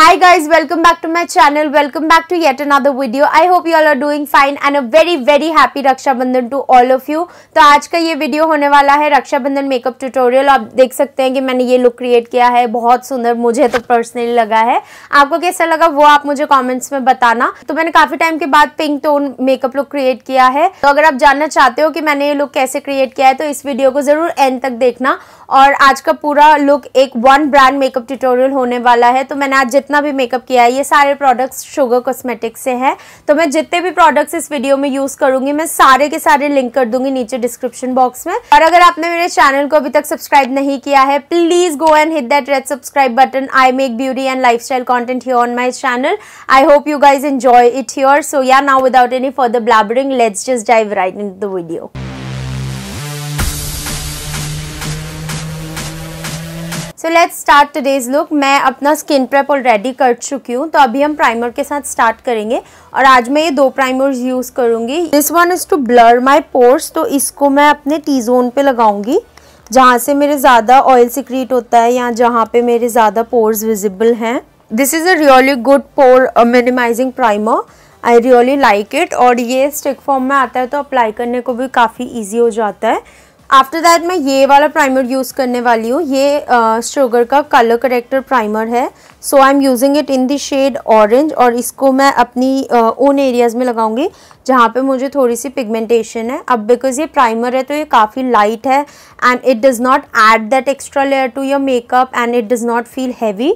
hi guys welcome back to my channel welcome back to yet another video i hope you all are doing fine and a very very happy raksha bandhan to all of you तो आज का ये video होने वाला है Rakshabandhan makeup tutorial आप देख सकते हैं कि मैंने ये लुक क्रिएट किया है बहुत सुंदर मुझे तो पर्सनली लगा है आपको कैसा लगा वो आप मुझे कमेंट्स में बताना तो मैंने काफी टाइम के बाद pink tone makeup look create किया है तो अगर आप जानना चाहते हो कि मैंने ये लुक कैसे क्रिएट किया है तो इस वीडियो को जरूर एंड तक देखना और आज का पूरा लुक एक वन ब्रांड मेकअप ट्यूटोरियल होने वाला है तो मैंने आज जितना जितना भी मेकअप किया है ये सारे प्रोडक्ट्स शुगर कॉस्मेटिक्स से हैं तो मैं जितने भी प्रोडक्ट्स इस वीडियो में यूज़ करूँगी मैं सारे के सारे लिंक कर दूंगी नीचे डिस्क्रिप्शन बॉक्स में और अगर आपने मेरे चैनल को अभी तक सब्सक्राइब नहीं किया है please go and hit that red subscribe button I make beauty and lifestyle content here on my channel I hope you guys enjoy it here so yeah now without any the blabbering let's just dive right in the video so let's start today's look मैं अपना skin prep already कर चुकी हूँ तो अभी हम primer के साथ स्टार्ट करेंगे और आज मैं ये दो प्राइमर्स यूज़ करूंगी this one is to blur my pores तो इसको मैं अपने टी जोन पे लगाऊंगी जहाँ से मेरे ज़्यादा ऑयल सिक्रीट होता है या जहाँ पे मेरे ज़्यादा पोर्स विजिबल हैं this is a really good pore minimising primer I really like it और ये स्टिक फॉर्म में आता है तो अप्लाई करने को भी काफ़ी ईजी हो जाता है आफ्टर दैट मैं ये वाला प्राइमर यूज़ करने वाली हूँ ये शुगर का कलर करेक्टर प्राइमर है so I am using it in the shade orange और इसको मैं अपनी ओन uh, एरियाज़ में लगाऊंगी जहाँ पे मुझे थोड़ी सी पिगमेंटेशन है अब बिकॉज़ ये प्राइमर है तो ये काफ़ी लाइट है and it does not add that extra layer to your makeup and it does not feel heavy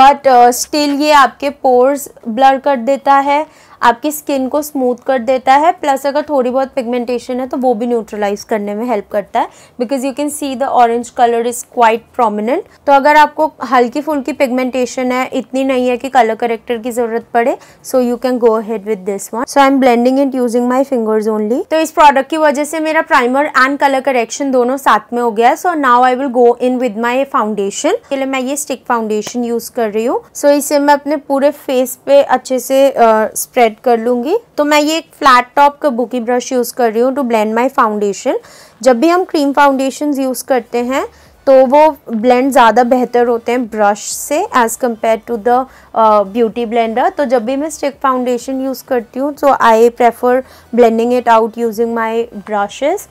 but still ये आपके पोर्स ब्लर कर देता है आपकी स्किन को स्मूथ कर देता है प्लस अगर थोड़ी बहुत पिगमेंटेशन है तो वो भी न्यूट्रलाइज करने में हेल्प करता है because you can see the orange colour is quite prominent तो अगर आपको हल्की फुल्की पिगमेंटेशन है इतनी नहीं है कि कलर करेक्टर की जरूरत पड़े so you can go ahead with this one so I am blending it using my fingers only तो इस प्रोडक्ट की वजह से मेरा प्राइमर एंड कलर करेक्शन दोनों साथ में हो गया है so now I will go in with my foundation के लिए मैं ये स्टिक फाउंडेशन यूज कर रही हूँ सो so इसे मैं अपने पूरे फेस पे अच्छे से स्प्रेड uh, ऐड कर लूँगी तो मैं ये एक flat top kabuki brush use कर रही हूँ टू ब्लेंड माई फाउंडेशन जब भी हम क्रीम फाउंडेशन यूज़ करते हैं तो वो ब्लेंड ज़्यादा बेहतर होते हैं ब्रश से as compare to the beauty blender तो जब भी मैं स्टिक फाउंडेशन यूज़ करती हूँ तो I prefer blending it out using my brushes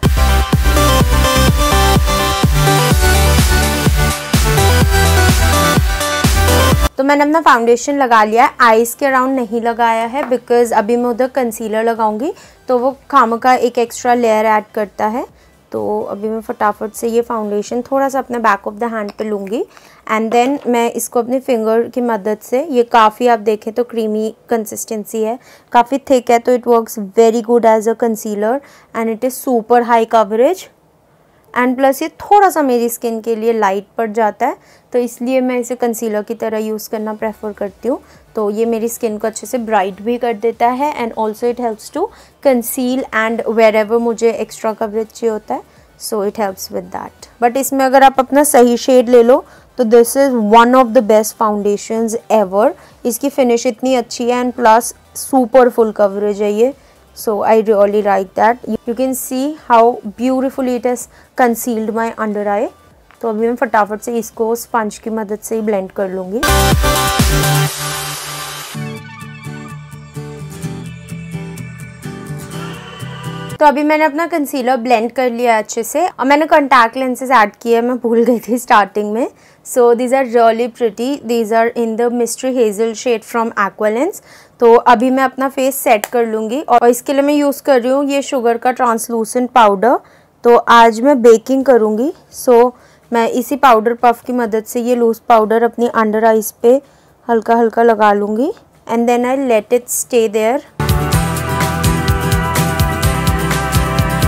तो मैंने अपना फाउंडेशन लगा लिया है आइस के अराउंड नहीं लगाया है बिकॉज़ अभी मैं उधर कंसीलर लगाऊंगी तो वो खाम का एक एक्स्ट्रा लेयर ऐड करता है तो अभी मैं फटाफट से ये फाउंडेशन थोड़ा सा अपने बैक ऑफ द हैंड पे लूँगी एंड देन मैं इसको अपनी फिंगर की मदद से ये काफ़ी आप देखें तो क्रीमी कंसिस्टेंसी है काफ़ी थिक है तो it works very good as a concealer and it is super high coverage and plus ये थोड़ा सा मेरी स्किन के लिए लाइट पड़ जाता है तो इसलिए मैं इसे कंसीलर की तरह यूज़ करना प्रेफर करती हूँ तो ये मेरी स्किन को अच्छे से ब्राइट भी कर देता है and also it helps to conceal and wherever मुझे एक्स्ट्रा कवरेज चाहिए होता है so it helps with that but इसमें अगर आप अपना सही शेड ले लो तो this is one of the best foundation ever इसकी फिनिश इतनी अच्छी है and plus super full coverage है ये so I really like that you can see how beautifully it has concealed my under eye तो अभी मैं फटाफट से इसको स्पंज की मदद से ही ब्लेंड कर लूँगी तो अभी मैंने अपना कंसीलर ब्लेंड कर लिया अच्छे से और मैंने कॉन्टैक्ट लेंसेज ऐड किए मैं भूल गई थी स्टार्टिंग में so these are really pretty these are in the mystery hazel shade from Aqualens तो अभी मैं अपना फेस सेट कर लूँगी और इसके लिए मैं यूज़ कर रही हूँ ये शुगर का ट्रांसलूसेंट पाउडर तो आज मैं बेकिंग करूँगी सो so, मैं इसी पाउडर पफ की मदद से ये लूज़ पाउडर अपनी अंडर आइज पे हल्का हल्का लगा लूँगी and then I let it stay there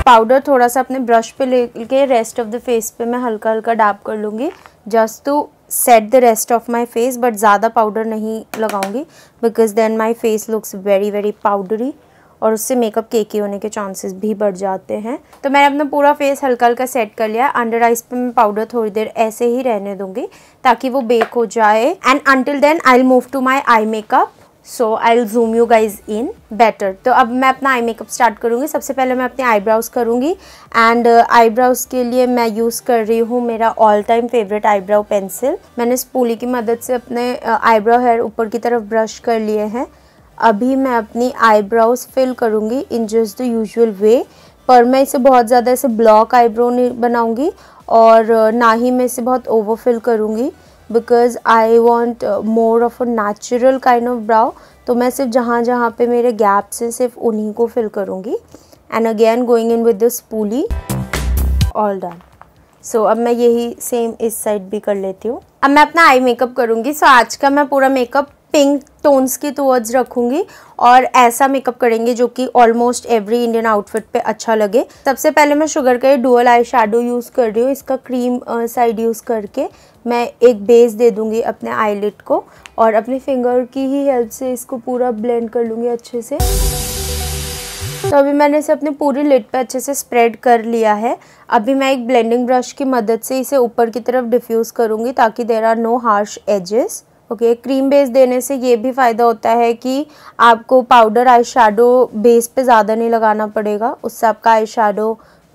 powder थोड़ा सा अपने ब्रश पे लेके रेस्ट ऑफ द फेस पे मैं हल्का हल्का डाब कर लूँगी just to set the rest of my face but ज़्यादा पाउडर नहीं लगाऊंगी because then my face looks very very powdery और उससे मेकअप केकी होने के चांसेस भी बढ़ जाते हैं तो मैंने अपना पूरा फेस हल्का हल्का सेट कर लिया अंडर आइज पे मैं पाउडर थोड़ी देर ऐसे ही रहने दूंगी ताकि वो बेक हो जाए and until then I move to my eye makeup so I will zoom you guys in better तो अब मैं अपना आई मेकअप स्टार्ट करूँगी सबसे पहले मैं अपने आईब्राउज़ करूँगी एंड आईब्राउज़ के लिए मैं यूज़ कर रही हूँ मेरा all time favourite eyebrow pencil मैंने स्पूली की मदद से अपने आईब्राउ uh, हेयर ऊपर की तरफ ब्रश कर लिए हैं अभी मैं अपनी आईब्राउज फिल करूँगी in just the usual way पर मैं इसे बहुत ज़्यादा ऐसे ब्लॉक आईब्रो नहीं बनाऊँगी और uh, ना ही मैं इसे बहुत ओवर फिल करूँगी because I want more of a natural kind of brow तो मैं सिर्फ जहाँ जहाँ पे मेरे गैप्स हैं सिर्फ उन्हीं को फिल करूँगी and again going in with this spoolie all done so अब मैं यही सेम इस साइड भी कर लेती हूँ अब मैं अपना आई मेकअप करूँगी सो so, आज का मैं पूरा मेकअप पिंक टोन्स के टूवर्ड्स रखूँगी और ऐसा मेकअप करेंगे जो कि ऑलमोस्ट एवरी इंडियन आउटफिट पे अच्छा लगे सबसे पहले मैं शुगर का ये डुअल आई शेडो यूज़ कर रही हूँ इसका क्रीम साइड यूज़ करके मैं एक बेस दे दूँगी अपने आईलिट को और अपने फिंगर की ही हेल्प से इसको पूरा ब्लेंड कर लूँगी अच्छे से तो अभी मैंने इसे अपने पूरी लिट पे अच्छे से स्प्रेड कर लिया है अभी मैं एक ब्लेंडिंग ब्रश की मदद से इसे ऊपर की तरफ डिफ्यूज़ करूँगी ताकि there are no harsh edges okay okay, cream base देने से ये भी फ़ायदा होता है कि आपको पाउडर आई बेस पे ज़्यादा नहीं लगाना पड़ेगा उससे आपका आई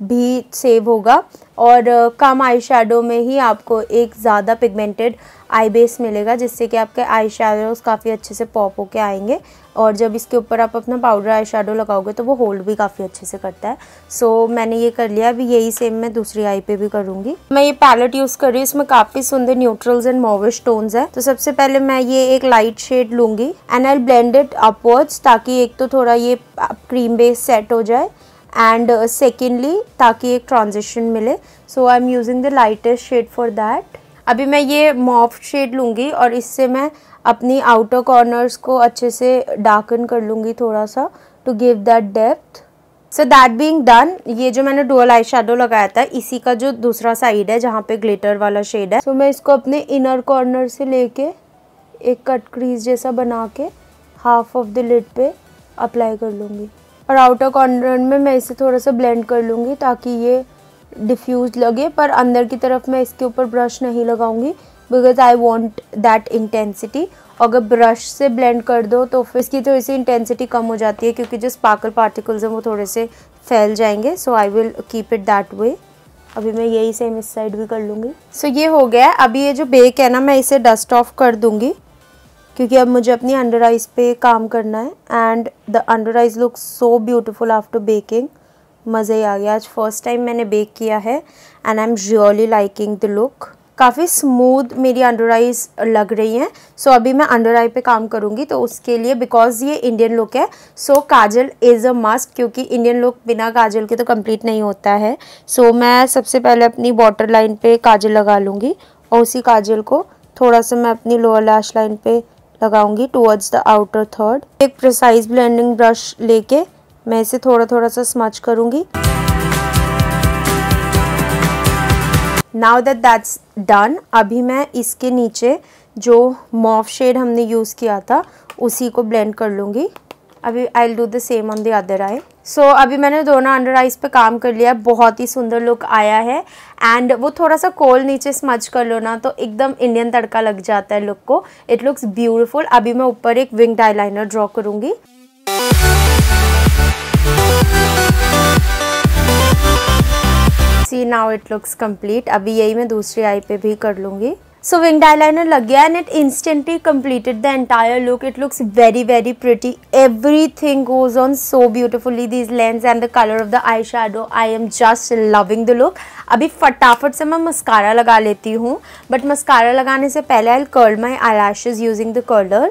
भी सेव होगा और कम आई शेडो में ही आपको एक ज़्यादा पिगमेंटेड आई बेस मिलेगा जिससे कि आपके आई शेडोज काफ़ी अच्छे से पॉप होके आएंगे और जब इसके ऊपर आप अपना पाउडर आई शेडो लगाओगे तो वो होल्ड भी काफ़ी अच्छे से करता है सो so, मैंने ये कर लिया अभी यही सेम मैं दूसरी आई पे भी करूँगी मैं ये पैलेट यूज़ कर रही हूँ इसमें काफ़ी सुंदर न्यूट्रल्स एंड मोविश टोन्स हैं तो सबसे पहले मैं ये एक लाइट शेड लूँगी एंड आई ब्लेंडेड अपवर्ड्स ताकि एक तो थोड़ा ये क्रीम बेस सेट हो जाए एंड सेकेंडली uh, ताकि एक ट्रांजिशन मिले so I am using the lightest shade for that अभी मैं ये मॉफ शेड लूँगी और इससे मैं अपनी आउटर कॉर्नर्स को अच्छे से डार्कन कर लूँगी थोड़ा सा to give that depth so that being done ये जो मैंने डुअल आई शेडो लगाया था इसी का जो दूसरा साइड है जहाँ पे ग्लिटर वाला शेड है सो so, मैं इसको अपने इनर कॉर्नर से लेके एक कट क्रीज जैसा बना के हाफ ऑफ द लिड पे अप्लाई कर लूँगी और आउटर कॉर्नर में मैं इसे थोड़ा सा ब्लेंड कर लूँगी ताकि ये डिफ्यूज लगे पर अंदर की तरफ मैं इसके ऊपर ब्रश नहीं लगाऊंगी because I want that intensity अगर ब्रश से ब्लेंड कर दो तो फिर इसकी थोड़ी सी इंटेंसिटी कम हो जाती है क्योंकि जो स्पार्कल पार्टिकल्स हैं वो थोड़े से फैल जाएंगे so I will keep it that way अभी मैं यही सेम इस साइड भी कर लूँगी सो so, ये हो गया है अभी ये जो बेक है ना मैं इसे डस्ट ऑफ कर दूँगी क्योंकि अब मुझे अपनी अंडर आइज पे काम करना है and the under eyes look so beautiful after baking मज़े ही आ गया आज फर्स्ट टाइम मैंने बेक किया है and I am really liking the look काफ़ी स्मूथ मेरी अंडर आइज लग रही हैं सो so, अभी मैं अंडर आई पे काम करूँगी तो उसके लिए बिकॉज ये इंडियन लुक है so so, kajal is a must क्योंकि इंडियन लुक बिना काजल के तो कंप्लीट नहीं होता है सो so, मैं सबसे पहले अपनी बॉटर लाइन पे काजल लगा लूँगी और उसी काजल को थोड़ा सा मैं अपनी लोअर लैश लाइन पे लगाऊंगी टूवर्ड्स द आउटर थर्ड एक प्रिसाइज ब्लेंडिंग ब्रश लेके मैं इसे थोड़ा थोड़ा सा स्मच करूंगी नाउ दैट दैट्स डन अभी मैं इसके नीचे जो मॉफ शेड हमने यूज़ किया था उसी को ब्लेंड कर लूंगी अभी I will do the same on the other eye so अभी मैंने दोनों अंडर आइज पे काम कर लिया बहुत ही सुंदर लुक आया है एंड वो थोड़ा सा कोल नीचे स्मच कर लो ना तो एकदम इंडियन तड़का लग जाता है लुक को इट लुक्स ब्यूटीफुल अभी मैं ऊपर एक विंग लाइनर ड्रॉ करूँगी see now it looks complete अभी यही मैं दूसरी आई पे भी कर लूँगी सो विंग डाइलाइनर लग गया and it instantly completed the entire look it looks very very pretty everything goes on so beautifully these lens and the colour of the eyeshadow I am just loving the look अभी फटाफट से मैं mascara लगा लेती हूँ but mascara लगाने से पहले I curl my eyelashes using the colour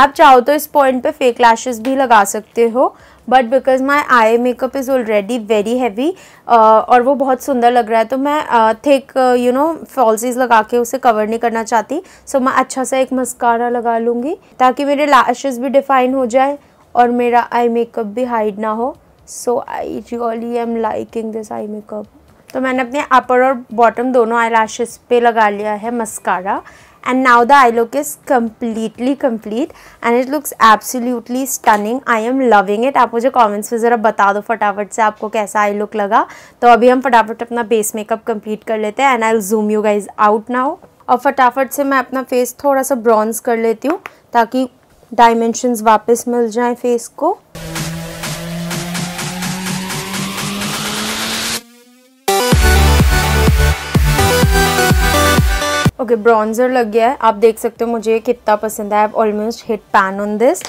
आप चाहो तो इस पॉइंट पे फेक लैशेस भी लगा सकते हो but because my eye makeup is already very heavy और वो बहुत सुंदर लग रहा है तो मैं थिक यू नो फॉल्सीज लगा के उसे कवर नहीं करना चाहती सो so, मैं अच्छा सा एक मस्कारा लगा लूँगी ताकि मेरे लैशेज़ भी डिफ़ाइन हो जाए और मेरा आई मेकअप भी हाइड ना हो so I really am liking this eye makeup तो मैंने अपने अपर और बॉटम दोनों आई पर लगा लिया है mascara and now the eye look is completely complete and it looks absolutely stunning I am loving it आप मुझे comments में ज़रा बता दो फटाफट से आपको कैसा आई लुक लगा तो अभी हम फटाफट अपना बेस मेकअप कंप्लीट कर लेते हैं and I zoom you guys out now और फटाफट से मैं अपना फेस थोड़ा सा ब्रॉन्ज कर लेती हूँ ताकि डायमेंशंस वापस मिल जाएं फेस को ओके okay, ब्रॉन्जर लग गया है आप देख सकते हो मुझे कितना पसंद है almost hit pan on this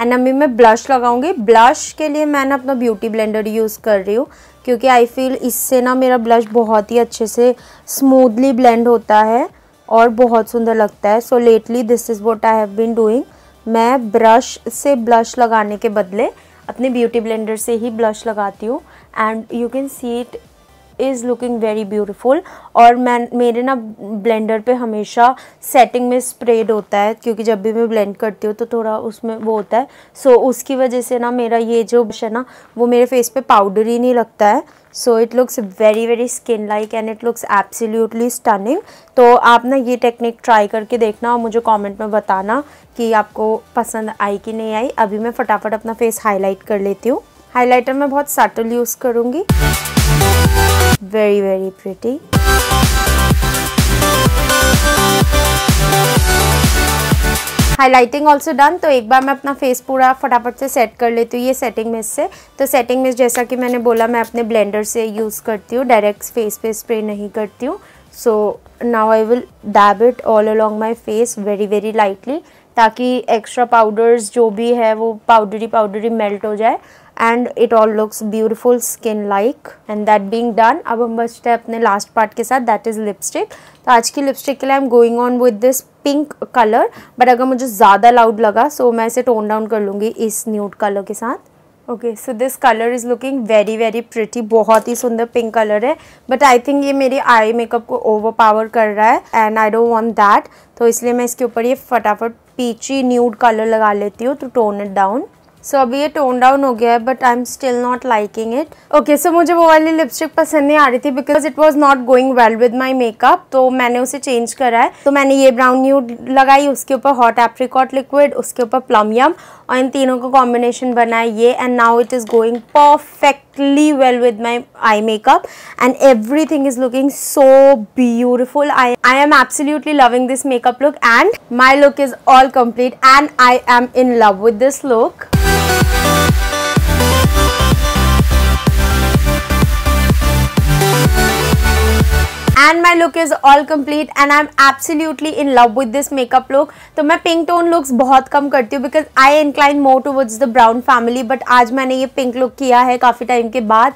एंड अभी मैं ब्लश लगाऊंगी ब्लश के लिए मैंने अपना ब्यूटी ब्लेंडर यूज़ कर रही हूँ क्योंकि आई फील इससे ना मेरा ब्लश बहुत ही अच्छे से स्मूथली ब्लेंड होता है और बहुत सुंदर लगता है so lately this is what I have been doing मैं ब्रश से ब्लश लगाने के बदले अपने ब्यूटी ब्लेंडर से ही ब्लश लगाती हूँ and you can see it is looking very beautiful और मैं मेरे ना ब्लेंडर पे हमेशा सेटिंग में स्प्रेड होता है क्योंकि जब भी मैं ब्लेंड करती हूँ तो थोड़ा उसमें वो होता है सो so, उसकी वजह से ना मेरा ये जो ब्रश है ना वो मेरे फेस पे पाउडर ही नहीं लगता है so it looks very very skin like and it looks absolutely stunning तो आप ना ये टेक्निक ट्राई करके देखना और मुझे कॉमेंट में बताना कि आपको पसंद आई कि नहीं आई अभी मैं फटाफट अपना फेस हाईलाइट कर लेती हूँ हाइलाइटर मैं बहुत सटल यूज़ करूँगी Very, very pretty. Highlighting also done तो एक बार मैं अपना फेस पूरा फटाफट से सेट कर लेती हूँ ये सेटिंग मिस से तो सेटिंग मिस जैसा कि मैंने बोला मैं अपने ब्लेंडर से यूज़ करती हूँ डायरेक्ट फेस पे स्प्रे नहीं करती हूँ so now I will dab it all along my face very very lightly ताकि एक्स्ट्रा पाउडर्स जो भी है वो पाउडरी पाउडरी मेल्ट हो जाए and it all looks beautiful skin like and that being done अब हम बचते हैं अपने लास्ट पार्ट के साथ दैट इज़ लिपस्टिक तो आज की लिपस्टिक के लिए I am going on with this pink colour but अगर मुझे ज़्यादा लाउड लगा सो so मैं इसे टोन डाउन कर लूँगी इस न्यूड कलर के साथ okay so this colour is looking very very pretty बहुत ही सुंदर पिंक कलर है बट आई थिंक ये मेरी आई मेकअप को ओवर पावर कर रहा है and I don't want that तो इसलिए मैं इसके ऊपर ये फटाफट पीची न्यूड कलर लगा लेती हूँ to tone it down so so, अभी ये टोन डाउन हो गया है but I am still not liking it okay so मुझे वो वाली लिपस्टिक पसंद नहीं आ रही थी because it was not going well with my makeup तो मैंने उसे चेंज करा है तो मैंने ये ब्राउन न्यू लगाई उसके ऊपर हॉट एप्रिकॉट लिक्विड उसके ऊपर प्लमियम और इन तीनों का कॉम्बिनेशन बना है ये and now it is going perfectly well with my eye makeup and everything is looking so beautiful I I am absolutely loving this makeup look and my look is all complete and I am in love with this look and my look is all complete and I am absolutely in love this this makeup look तो मैं pink tone looks बहुत कम करती हूँ because I incline more towards the brown family but आज मैंने ये pink look किया है काफ़ी टाइम के बाद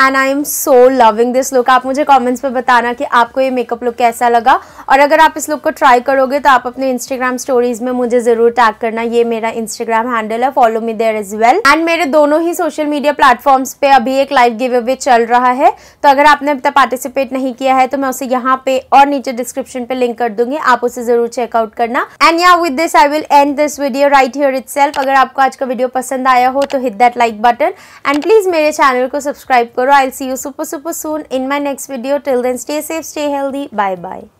and I am so loving this look आप मुझे कॉमेंट्स पर बताना कि आपको ये मेकअप लुक कैसा लगा और अगर आप इस लुक को ट्राई करोगे तो आप अपने इंस्टाग्राम स्टोरीज में मुझे ज़रूर टैग करना ये मेरा इंस्टाग्राम हैंडल है follow me there as well and मेरे दोनों ही सोशल मीडिया प्लेटफॉर्म्स पे अभी एक लाइव गिव अवे चल रहा है तो अगर आपने अब तक पार्टिसिपेट नहीं किया है तो मैं उसे यहाँ पे और नीचे डिस्क्रिप्शन पे लिंक कर दूंगी आप उसे ज़रूर चेकआउट करना एंड या with this I will end this video right here it अगर आपको आज का वीडियो पसंद आया हो तो hit that like button and please मेरे चैनल को सब्सक्राइब करो I'll see you super super soon in my next video. Till then stay safe, stay healthy. Bye bye.